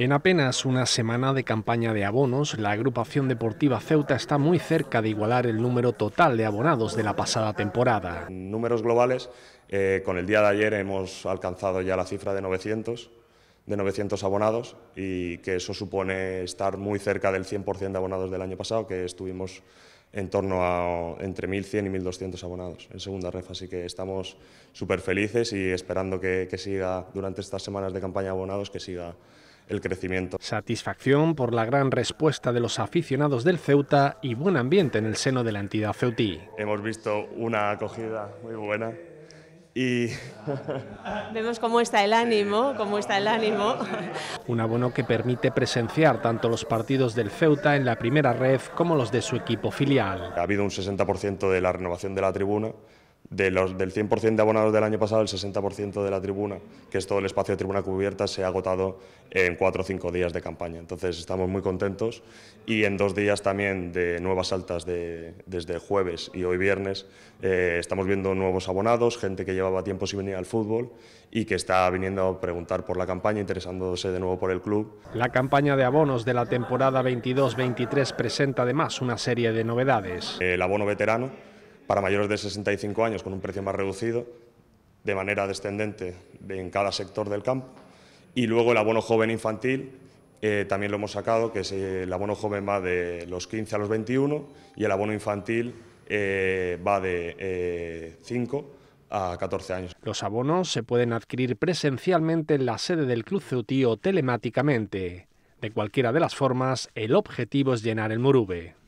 En apenas una semana de campaña de abonos, la agrupación deportiva Ceuta está muy cerca de igualar el número total de abonados de la pasada temporada. números globales, eh, con el día de ayer hemos alcanzado ya la cifra de 900, de 900 abonados y que eso supone estar muy cerca del 100% de abonados del año pasado, que estuvimos en torno a entre 1.100 y 1.200 abonados en segunda ref, así que estamos súper felices y esperando que, que siga durante estas semanas de campaña de abonados, que siga el crecimiento. Satisfacción por la gran respuesta de los aficionados del Ceuta y buen ambiente en el seno de la entidad ceutí. Hemos visto una acogida muy buena y vemos cómo está el ánimo, cómo está el ánimo. Un abono que permite presenciar tanto los partidos del Ceuta en la primera red como los de su equipo filial. Ha habido un 60% de la renovación de la tribuna de los, del 100% de abonados del año pasado, el 60% de la tribuna, que es todo el espacio de tribuna cubierta, se ha agotado en cuatro o cinco días de campaña. Entonces estamos muy contentos y en dos días también de nuevas altas de, desde jueves y hoy viernes eh, estamos viendo nuevos abonados, gente que llevaba tiempo sin venir al fútbol y que está viniendo a preguntar por la campaña, interesándose de nuevo por el club. La campaña de abonos de la temporada 22-23 presenta además una serie de novedades. El abono veterano para mayores de 65 años con un precio más reducido, de manera descendente en cada sector del campo. Y luego el abono joven infantil, eh, también lo hemos sacado, que es eh, el abono joven va de los 15 a los 21 y el abono infantil eh, va de 5 a 14 años. Los abonos se pueden adquirir presencialmente en la sede del Club Ceutí telemáticamente. De cualquiera de las formas, el objetivo es llenar el Murube.